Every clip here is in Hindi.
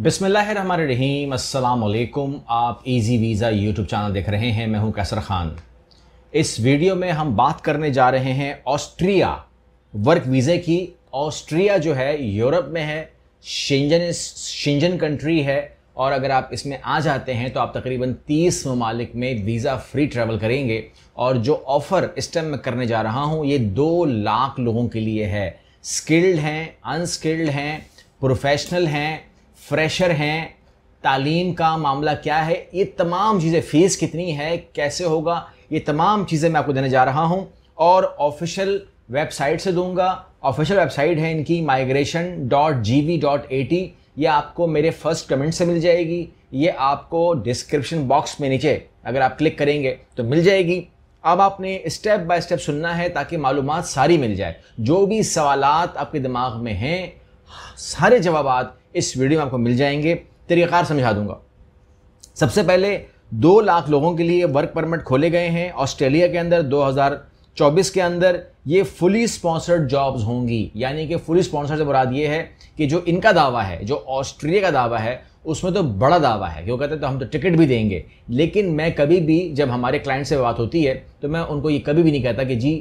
बिसमीम अल्लाम आप इजी वीज़ा यूट्यूब चैनल देख रहे हैं मैं हूं कैसर ख़ान इस वीडियो में हम बात करने जा रहे हैं ऑस्ट्रिया वर्क वीज़े की ऑस्ट्रिया जो है यूरोप में है शिंजन शिंजन कंट्री है और अगर आप इसमें आ जाते हैं तो आप तकरीबन 30 ममालिक में वीज़ा फ्री ट्रैवल करेंगे और जो ऑफ़र इस टाइम मैं करने जा रहा हूँ ये दो लाख लोगों के लिए है स्किल्ड हैं अनस्किल्ड हैं प्रोफेशनल हैं फ्रेशर हैं तालीम का मामला क्या है ये तमाम चीज़ें फ़ीस कितनी है कैसे होगा ये तमाम चीज़ें मैं आपको देने जा रहा हूँ और ऑफिशियल वेबसाइट से दूंगा ऑफिशियल वेबसाइट है इनकी migration dot G V dot A T ये आपको मेरे फर्स्ट कमेंट से मिल जाएगी ये आपको डिस्क्रिप्शन बॉक्स में नीचे अगर आप क्लिक करेंगे तो मिल जाएगी अब आपने स्टेप बाय स्टेप सुनना है ताकि मालूम सारी मिल जाए जो भी सवालात आपके दिमाग में हैं सारे जवाब इस वीडियो में आपको मिल जाएंगे तरीक़ार समझा दूंगा सबसे पहले दो लाख लोगों के लिए वर्क परमिट खोले गए हैं ऑस्ट्रेलिया के अंदर दो 24 के अंदर ये फुली स्पॉन्सर्ड जॉब्स होंगी यानी कि फुली स्पॉन्सर्ड से मुराद ये है कि जो इनका दावा है जो ऑस्ट्रेलिया का दावा है उसमें तो बड़ा दावा है क्यों कहते हैं तो हम तो टिकट भी देंगे लेकिन मैं कभी भी जब हमारे क्लाइंट से बात होती है तो मैं उनको ये कभी भी नहीं कहता कि जी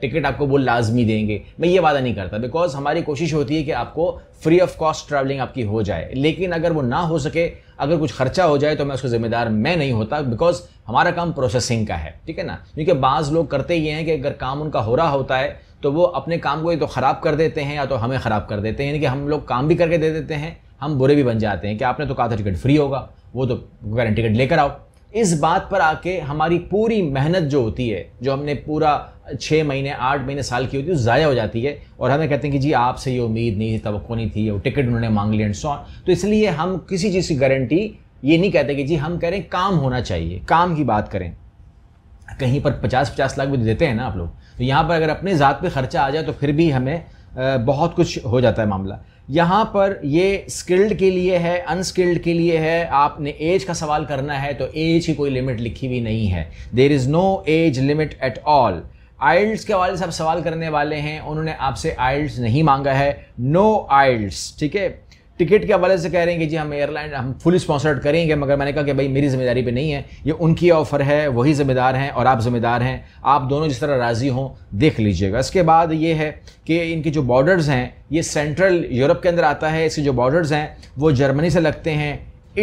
टिकट आपको वो लाजमी देंगे मैं ये वादा नहीं करता बिकॉज हमारी कोशिश होती है कि आपको फ्री ऑफ कॉस्ट ट्रैवलिंग आपकी हो जाए लेकिन अगर वो ना हो सके अगर कुछ खर्चा हो जाए तो मैं उसका जिम्मेदार मैं नहीं होता बिकॉज हमारा काम प्रोसेसिंग का है ठीक है ना क्योंकि बाज़ लोग करते ये हैं कि अगर काम उनका हो रहा होता है तो वो अपने काम को ये तो ख़राब कर देते हैं या तो हमें ख़राब कर देते हैं यानी कि हम लोग काम भी करके दे देते हैं हम बुरे भी बन जाते हैं कि आपने तो कहा था टिकट फ्री होगा वो तो गारंटी टिकट लेकर आओ इस बात पर आके हमारी पूरी मेहनत जो होती है जो हमने पूरा छः महीने आठ महीने साल की होती है ज़ाया हो जाती है और हमें कहते हैं कि जी आपसे ये उम्मीद नहीं थी तो नहीं थी वो टिकट उन्होंने मांग ली एंड सो तो इसलिए हम किसी चीज़ की गारंटी ये नहीं कहते कि जी हम कह रहे हैं काम होना चाहिए काम की बात करें कहीं पर पचास पचास लाख भी देते हैं ना आप लोग तो यहाँ पर अगर अपने ज़ात पर खर्चा आ जाए तो फिर भी हमें बहुत कुछ हो जाता है मामला यहाँ पर ये स्किल्ड के लिए है अनस्किल्ड के लिए है आपने एज का सवाल करना है तो एज की कोई लिमिट लिखी हुई नहीं है there is no age limit at all आइल्ड्स के हवाले से आप सवाल करने वाले हैं उन्होंने आपसे आइल्ड्स नहीं मांगा है नो आइल्ड्स ठीक है टिकट के हवाले से कह रहे हैं कि जी हम एयरलाइन हम फुल स्पॉन्सर्ड करेंगे मगर मैंने कहा कि भाई मेरी जिम्मेदारी पे नहीं है ये उनकी ऑफ़र है वही ज़िम्मेदार हैं और आप ज़िम्मेदार हैं आप दोनों जिस तरह राज़ी हों देख लीजिएगा इसके बाद ये है कि इनके जो बॉर्डर्स हैं ये सेंट्रल यूरोप के अंदर आता है इसके जो बॉर्डर्स हैं वो जर्मनी से लगते हैं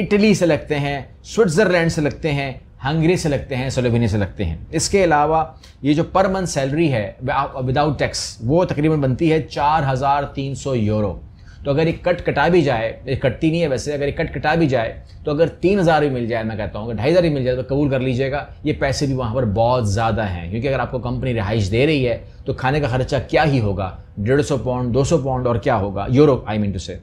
इटली से लगते हैं स्विट्ज़रलैंड से लगते हैं हंगरी से लगते हैं सोलोवेनिया से लगते हैं इसके अलावा ये जो पर मंथ सैलरी है विदाउट टैक्स वो तकरीबन बनती है चार हज़ार तीन सौ यूरो तो अगर ये कट कटा भी जाए ये कटती नहीं है वैसे अगर ये कट कटा भी जाए तो अगर तीन हज़ार भी मिल जाए मैं कहता हूँ अगर ढाई हज़ार भी मिल जाए तो कबूल कर लीजिएगा ये पैसे भी वहाँ पर बहुत ज़्यादा हैं क्योंकि अगर आपको कंपनी रिहाइश दे रही है तो खाने का खर्चा क्या ही होगा डेढ़ सौ पाउंड दो सौ पाउंड और क्या होगा यूरोप आई मीन टू से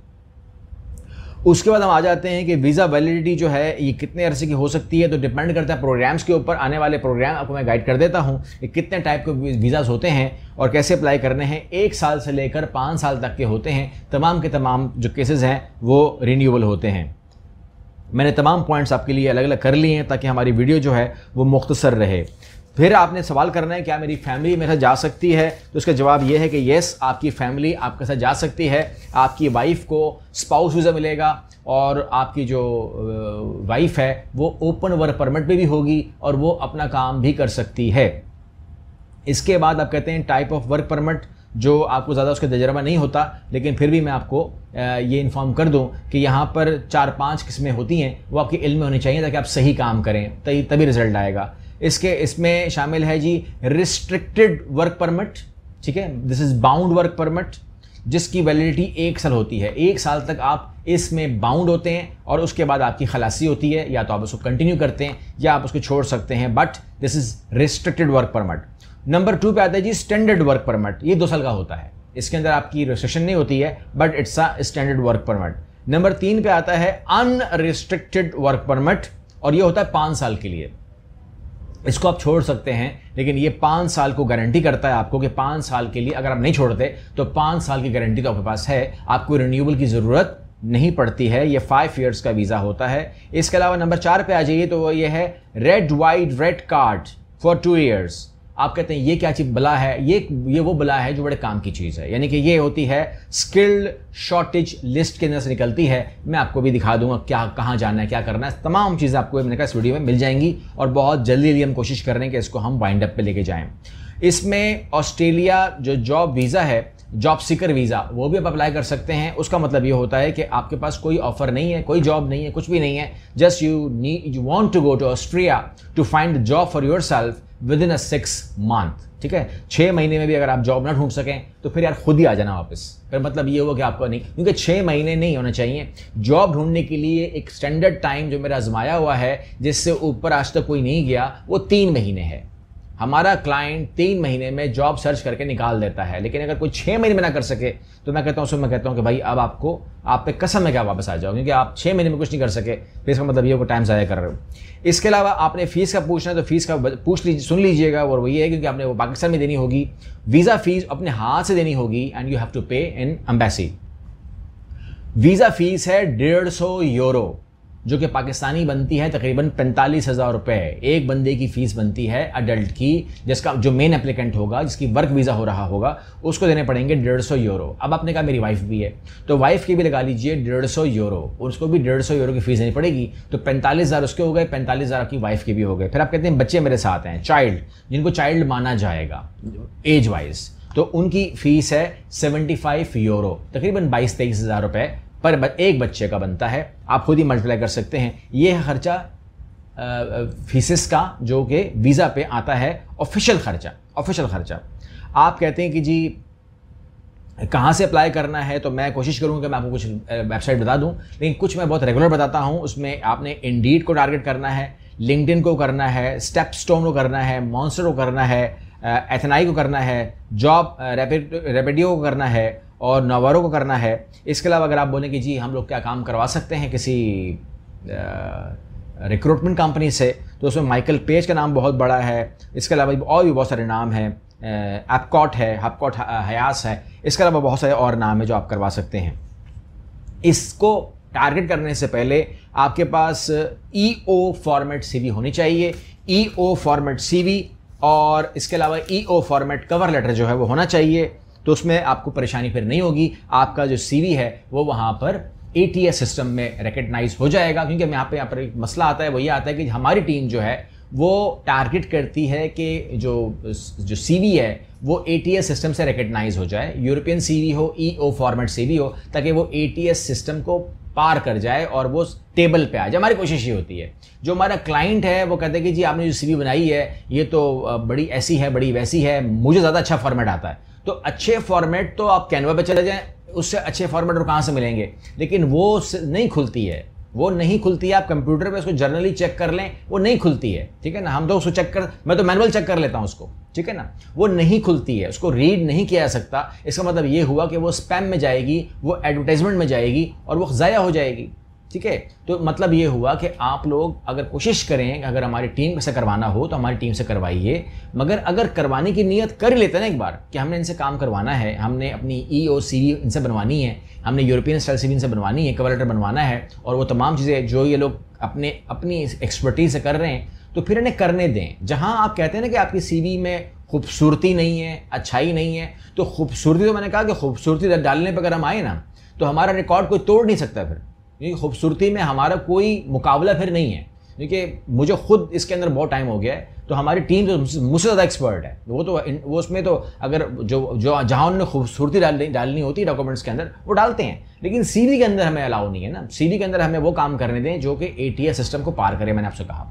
उसके बाद हम आ जाते हैं कि वीज़ा वैलिडिटी जो है ये कितने अरसे की हो सकती है तो डिपेंड करता है प्रोग्राम्स के ऊपर आने वाले प्रोग्राम आपको मैं गाइड कर देता हूँ कि कितने टाइप के वीज़ाज़ होते हैं और कैसे अप्लाई करने हैं एक साल से लेकर पाँच साल तक के होते हैं तमाम के तमाम जो केसेज़ हैं वो रिन्यूबल होते हैं मैंने तमाम पॉइंट्स आपके लिए अलग अलग कर लिए हैं ताकि हमारी वीडियो जो है वो मुख्तसर रहे फिर आपने सवाल करना है क्या मेरी फैमिली मेरे साथ जा सकती है तो उसका जवाब ये है कि येस आपकी फैमिली आपके साथ जा सकती है आपकी वाइफ को स्पाउस वीज़ा मिलेगा और आपकी जो वाइफ है वो ओपन वर्क परमिट भी होगी और वो अपना काम भी कर सकती है इसके बाद आप कहते हैं टाइप ऑफ वर्क परमिट जो आपको ज़्यादा उसका तजर्बा नहीं होता लेकिन फिर भी मैं आपको ये इन्फॉर्म कर दूँ कि यहाँ पर चार पाँच किस्में होती हैं वो आपके इल्म में होनी चाहिए ताकि आप सही काम करें तभी रिजल्ट आएगा इसके इसमें शामिल है जी रिस्ट्रिक्टेड वर्क परमिट ठीक है this is bound work permit जिसकी वैलिडिटी एक साल होती है एक साल तक आप इसमें बाउंड होते हैं और उसके बाद आपकी खलासी होती है या तो आप उसको कंटिन्यू करते हैं या आप उसको छोड़ सकते हैं but this is restricted work permit number two पे आता है जी स्टैंडर्ड वर्क परमिट ये दो साल का होता है इसके अंदर आपकी रजिस्ट्रेशन नहीं होती है but it's a standard work permit number तीन पे आता है अनरिस्ट्रिक्टेड वर्क परमिट और ये होता है पाँच साल के लिए इसको आप छोड़ सकते हैं लेकिन ये पाँच साल को गारंटी करता है आपको कि पाँच साल के लिए अगर आप नहीं छोड़ते तो पाँच साल की गारंटी तो आपके पास है आपको रिन्यूबल की ज़रूरत नहीं पड़ती है ये फाइव ईयर्स का वीज़ा होता है इसके अलावा नंबर चार पे आ जाइए तो वो ये है red white red card for two years आप कहते हैं ये क्या चीज बला है ये ये वो बला है जो बड़े काम की चीज़ है यानी कि ये होती है स्किल्ड शॉर्टेज लिस्ट के अंदर से निकलती है मैं आपको भी दिखा दूंगा क्या कहाँ जाना है क्या करना है तमाम चीज़ें आपको मैंने कहा इस वीडियो में मिल जाएंगी और बहुत जल्दी जल्दी हम कोशिश कर रहे हैं कि इसको हम वाइंड अप पर लेके जाएँ इसमें ऑस्ट्रेलिया जो जॉब वीज़ा है जॉब सीकर वीज़ा वो भी आप अप्लाई कर सकते हैं उसका मतलब ये होता है कि आपके पास कोई ऑफर नहीं है कोई जॉब नहीं है कुछ भी नहीं है just you need you want to go to Austria to find job for yourself within a six month ठीक है छः महीने में भी अगर आप जॉब ना ढूंढ सकें तो फिर यार खुद ही आ जाना वापस फिर मतलब ये हुआ कि आपको नहीं क्योंकि छः महीने नहीं होने चाहिए जॉब ढूंढने के लिए एक स्टैंडर्ड टाइम जो मेरा आजमाया हुआ है जिससे ऊपर आज तक कोई नहीं गया वो तीन महीने है हमारा क्लाइंट तीन महीने में जॉब सर्च करके निकाल देता है लेकिन अगर कोई छः महीने में ना कर सके तो मैं कहता हूँ उसमें मैं कहता हूँ कि भाई अब आपको आप पे कसम है क्या वापस आ जाओ क्योंकि आप छः महीने में कुछ नहीं कर सके फिर इसका मतलब ये हो टाइम ज़ाया कर रहे हो इसके अलावा आपने फ़ीस का पूछना है तो फ़ीस का पूछ लीजिए सुन लीजिएगा और वही है क्योंकि आपने वो पाकिस्तान में देनी होगी वीज़ा फ़ीस अपने हाथ से देनी होगी एंड यू हैव टू पे इन अम्बेसी वीज़ा फ़ीस है डेढ़ सौ यूरो जो कि पाकिस्तानी बनती है तकरीबन पैंतालीस हज़ार रुपये एक बंदे की फ़ीस बनती है अडल्ट की जिसका जो मेन अप्लीकेंट होगा जिसकी वर्क वीज़ा हो रहा होगा उसको देने पड़ेंगे डेढ़ सौ यूरो अब आपने कहा मेरी वाइफ भी है तो वाइफ की भी लगा लीजिए डेढ़ सौ यूरो उसको भी डेढ़ सौ यूरो की फ़ीस देनी पड़ेगी तो पैंतालीस हज़ार उसके हो गए पैंतालीस हज़ार आपकी वाइफ के भी हो गए फिर आप कहते हैं बच्चे मेरे साथ हैं चाइल्ड जिनको चाइल्ड माना जाएगा एज वाइज़ तो उनकी फ़ीस है सेवेंटी फाइव यूरो तकरीबन बाईस तेईस हज़ार रुपये पर एक बच्चे का बनता है आप खुद ही मल्टीप्लाई कर सकते हैं ये खर्चा फीसिस का जो कि वीज़ा पे आता है ऑफिशियल खर्चा ऑफिशियल खर्चा आप कहते हैं कि जी कहाँ से अप्लाई करना है तो मैं कोशिश करूँगा कि मैं आपको कुछ वेबसाइट बता दूँ लेकिन कुछ मैं बहुत रेगुलर बताता हूँ उसमें आपने इंडीड को टारगेट करना है लिंकडिन को करना है स्टेप स्टोन को करना है मॉन्सर को करना है एथनाई को करना है जॉब रेपिडियो को करना है और नौवारों को करना है इसके अलावा अगर आप बोलें कि जी हम लोग क्या काम करवा सकते हैं किसी रिक्रूटमेंट कंपनी से तो उसमें माइकल पेज का नाम बहुत बड़ा है इसके अलावा और भी बहुत सारे नाम हैं एपकॉट है हपकॉट हयास है इसके अलावा बहुत सारे और नाम है जो आप करवा सकते हैं इसको टारगेट करने से पहले आपके पास ई ओ फॉर्मेट सी होनी चाहिए ई ओ फॉर्मेट सी और इसके अलावा E O format cover letter जो है वो होना चाहिए तो उसमें आपको परेशानी फिर नहीं होगी आपका जो सी है वो वहाँ पर ए सिस्टम में रिकग्नाइज हो जाएगा क्योंकि यहाँ पे यहाँ पर एक मसला आता है वही आता है कि हमारी टीम जो है वो टारगेट करती है कि जो जो सी है वो ए सिस्टम से रिकग्नाइज हो जाए यूरोपियन सी हो ई ओ फॉर्मेट सी हो ताकि वो ए सिस्टम को पार कर जाए और वो टेबल पे आ जाए हमारी कोशिश ये होती है जो हमारा क्लाइंट है वो कहते हैं कि जी आपने जो सी बनाई है ये तो बड़ी ऐसी है बड़ी वैसी है मुझे ज़्यादा अच्छा फॉर्मेट आता है तो अच्छे फॉर्मेट तो आप कैनवा पर चले जाएँ उससे अच्छे फॉर्मेट और कहाँ से मिलेंगे लेकिन वो नहीं खुलती है वो नहीं खुलती है आप कंप्यूटर पे उसको जर्नली चेक कर लें वो नहीं खुलती है ठीक है ना हम तो उसको चेक कर मैं तो मैनुअल चेक कर लेता हूँ उसको ठीक है ना वो नहीं खुलती है उसको रीड नहीं किया जा सकता इसका मतलब ये हुआ कि वो स्पैम में जाएगी वो एडवर्टाइजमेंट में जाएगी और वो ज़ाया हो जाएगी ठीक है तो मतलब ये हुआ कि आप लोग अगर कोशिश करें अगर हमारी टीम से करवाना हो तो हमारी टीम से करवाइए मगर अगर करवाने की नीयत कर लेते ना एक बार कि हमने इनसे काम करवाना है हमने अपनी ई ओ सी इनसे बनवानी है हमने यूरोपियन स्टाइल सीरीज इनसे बनवानी है कवर लेटर बनवाना है और वो तमाम चीज़ें जो ये लोग अपने अपनी एक्सपर्टीज से कर रहे हैं तो फिर इन्हें करने दें जहाँ आप कहते हैं ना कि आपकी सी में खूबसूरती नहीं है अच्छाई नहीं है तो खूबसूरती तो मैंने कहा कि खूबसूरती डालने पर अगर हम आए ना तो हमारा रिकॉर्ड कोई तोड़ नहीं सकता फिर क्योंकि खूबसूरती में हमारा कोई मुकाबला फिर नहीं है क्योंकि मुझे खुद इसके अंदर बहुत टाइम हो गया है तो हमारी टीम तो मुझसे ज़्यादा एक्सपर्ट है वो तो वो उसमें तो अगर जो जो जहाँ उन्होंने खूबसूरती डालनी डालनी होती है डॉक्यूमेंट्स के अंदर वो डालते हैं लेकिन सीडी के अंदर हमें अलाउ नहीं है ना सीडी के अंदर हमें वो काम करने दें जो कि ए सिस्टम को पार करें मैंने आपसे कहा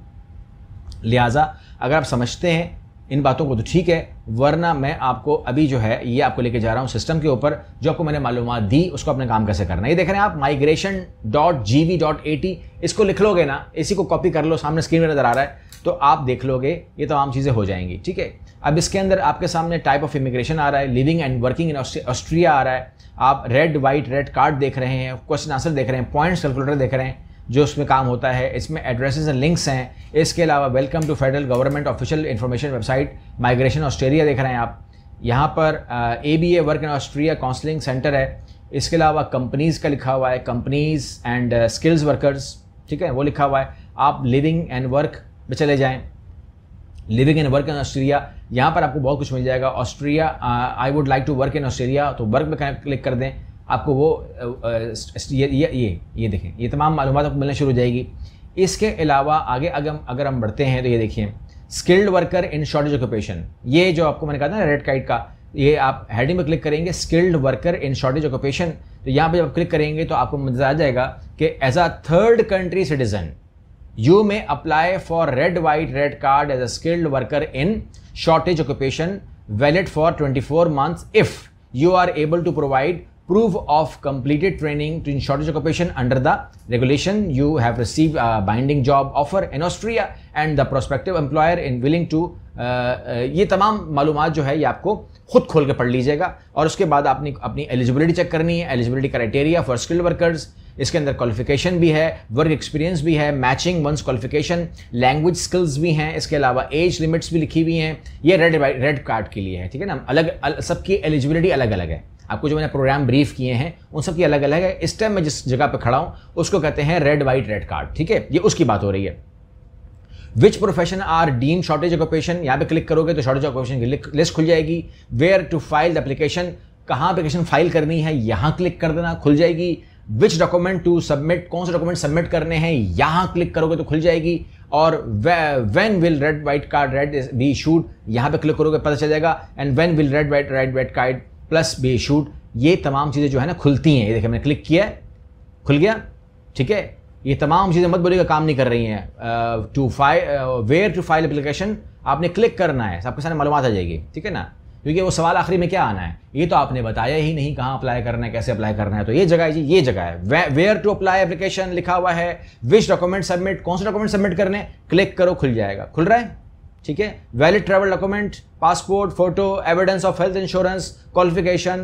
लिहाजा अगर आप समझते हैं इन बातों को तो ठीक है वरना मैं आपको अभी जो है ये आपको लेके जा रहा हूँ सिस्टम के ऊपर जो आपको मैंने मालूम दी उसको अपने काम कैसे करना ये देख रहे हैं आप migration dot G V dot A T इसको लिख लोगे ना इसी को कॉपी कर लो सामने स्क्रीन में नज़र आ रहा है तो आप देख लोगे ये तमाम चीज़ें हो जाएंगी ठीक है अब इसके अंदर आपके सामने टाइप ऑफ इमिग्रेशन आ रहा है living and working in Austria आ रहा है आप रेड वाइट रेड कार्ड देख रहे हैं क्वेश्चन आंसर देख रहे हैं पॉइंट्स कैलकुलेटर देख रहे हैं जो उसमें काम होता है इसमें एड्रेसेस एंड लिंक्स हैं इसके अलावा welcome to federal government official information website migration Australia देख रहे हैं आप यहाँ पर A B A work in Austria counselling centre है इसके अलावा कंपनीज़ का लिखा हुआ है कंपनीज़ एंड स्किल्स वर्कर्स ठीक है वो लिखा हुआ है आप लिविंग एंड वर्क में चले जाएँ living and work in Australia यहाँ पर आपको बहुत कुछ मिल जाएगा Austria I would like to work in Australia तो वर्क में क्लिक कर दें आपको वो ये ये ये, ये देखें ये तमाम मालूम आपको मिलना शुरू हो जाएगी इसके अलावा आगे अगर अगर हम बढ़ते हैं तो ये देखिए skilled worker in shortage occupation ये जो आपको मैंने कहा था ना रेड काइट का ये आप हेडिंग में क्लिक करेंगे skilled worker in shortage occupation तो यहाँ पर जब आप क्लिक करेंगे तो आपको मजा आ जाएगा कि as a third country citizen you may apply for red white red card as a skilled worker in shortage occupation valid for twenty four months if you are able to provide proof of completed training to in shortage occupation under the regulation you have receive a binding job offer in Austria and the prospective employer in willing to uh, uh, ये तमाम मालूम जो है ये आपको खुद खोल के पढ़ लीजिएगा और उसके बाद आपने अपनी एलिजिबिलिटी चेक करनी है eligibility criteria for skilled workers इसके अंदर क्वालिफिकेशन भी है वर्क एक्सपीरियंस भी है matching one's qualification language skills भी हैं इसके अलावा एज लिमिट्स भी लिखी हुई हैं ये रेड रेड कार्ड के लिए है ठीक है ना अलग सबकी एलिजिबिलिटी अलग अलग है आपको जो मैंने प्रोग्राम ब्रीफ किए हैं उन सब की अलग अलग है इस टाइम मैं जिस जगह पर खड़ा हूँ उसको कहते हैं रेड वाइट रेड कार्ड ठीक है ये उसकी बात हो रही है which profession are deemed shortage occupation यहाँ पे क्लिक करोगे तो शॉर्टेज ऑक्यूपेशन की लिस्ट खुल जाएगी where to file the application कहाँ एप्लीकेशन फाइल करनी है यहाँ क्लिक कर देना खुल जाएगी विच डॉक्यूमेंट टू सबमिट कौन से डॉक्यूमेंट सबमिट करने हैं यहाँ क्लिक करोगे तो खुल जाएगी और when will red white card red be issued यहाँ पे क्लिक करोगे पता चल जाएगा and when will red white red white card plus be issued ये तमाम चीज़ें जो है ना खुलती हैं ये देखिए मैंने क्लिक किया खुल गया ठीक है ये तमाम चीज़ें मत बोलिएगा काम नहीं कर रही हैं to file where to file application आपने क्लिक करना है आपके सामने मालूम आ जाएगी ठीक है ना क्योंकि वो सवाल आखिरी में क्या आना है ये तो आपने बताया ही नहीं कहाँ अप्लाई करना है कैसे अप्लाई करना है तो ये जगह है जी ये जगह है वेयर टू अप्लाई एप्लीकेशन लिखा हुआ है विश डॉक्यूमेंट सबमिट कौन से डॉक्यूमेंट सबमिट करने क्लिक करो खुल जाएगा खुल रहा है ठीक है valid travel document passport photo evidence of health insurance qualification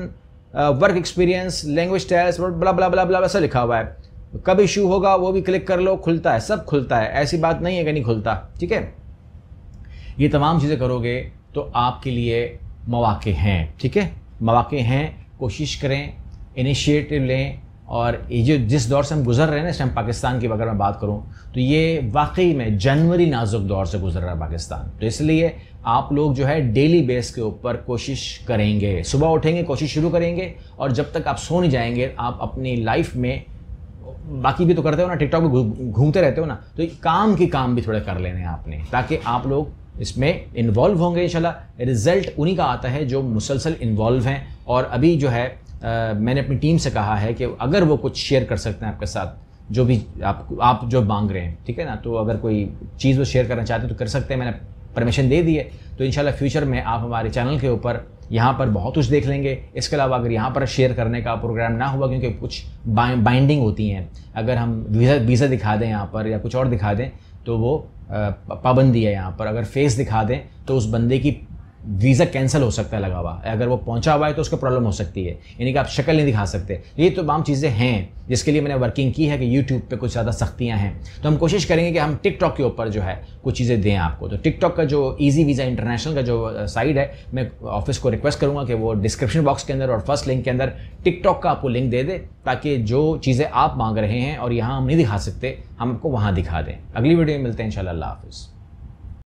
work experience language test blah blah blah बला ऐसा लिखा हुआ है कब इशू होगा वो भी क्लिक कर लो खुलता है सब खुलता है ऐसी बात नहीं है कि नहीं खुलता ठीक है ये तमाम चीज़ें करोगे तो आपके लिए मौाक़े हैं ठीक है मौाक़े हैं कोशिश करें इनिशिएटिव लें और ये जो जिस दौर से हम गुजर रहे हैं ना इस टाइम पाकिस्तान की अगर मैं बात करूँ तो ये वाकई में जनवरी नाजुक दौर से गुजर रहा है पाकिस्तान तो इसलिए आप लोग जो है डेली बेस के ऊपर कोशिश करेंगे सुबह उठेंगे कोशिश शुरू करेंगे और जब तक आप सो नहीं जाएंगे आप अपनी लाइफ में बाकी भी तो करते हो ना टिकटॉक में घूमते रहते हो ना तो काम के काम भी थोड़े कर लेने हैं आपने ताकि आप लोग इसमें इन्वॉल्व होंगे इंशाल्लाह रिजल्ट उन्हीं का आता है जो मुसलसल इन्वॉल्व हैं और अभी जो है मैंने अपनी टीम से कहा है कि अगर वो कुछ शेयर कर सकते हैं आपके साथ जो भी आप आप जो मांग रहे हैं ठीक है ना तो अगर कोई चीज़ वो शेयर करना चाहते हैं तो कर सकते हैं मैंने परमिशन दे दी है तो इन फ्यूचर में आप हमारे चैनल के ऊपर यहाँ पर बहुत कुछ देख लेंगे इसके अलावा अगर यहाँ पर शेयर करने का प्रोग्राम ना हुआ क्योंकि कुछ बाइंडिंग होती हैं अगर हम वीज़ा वीज़ा दिखा दें यहाँ पर या कुछ और दिखा दें तो वो पाबंदी है यहाँ पर अगर फेस दिखा दें तो उस बंदे की वीज़ा कैंसिल हो सकता है लगा हुआ अगर वो पहुंचा हुआ है तो उसको प्रॉब्लम हो सकती है यानी कि आप शक्ल नहीं दिखा सकते ये तो तमाम चीज़ें हैं जिसके लिए मैंने वर्किंग की है कि यूट्यूब पे कुछ ज़्यादा सख्तियां हैं तो हम कोशिश करेंगे कि हम टिकटॉक के ऊपर जो है कुछ चीज़ें दें आपको तो टिकटॉक का जो ईजी वीज़ा इंटरनेशनल का जो साइड है मैं ऑफिस को रिक्वेस्ट करूँगा कि वो डिस्क्रिप्शन बॉक्स के अंदर और फर्स्ट लिंक के अंदर टिकटॉक का आपको लिंक दे दे ताकि जो चीज़ें आप मांग रहे हैं और यहाँ हम नहीं दिखा सकते हम आपको वहाँ दिखा दें अगली वीडियो में मिलते हैं इन हाफिज़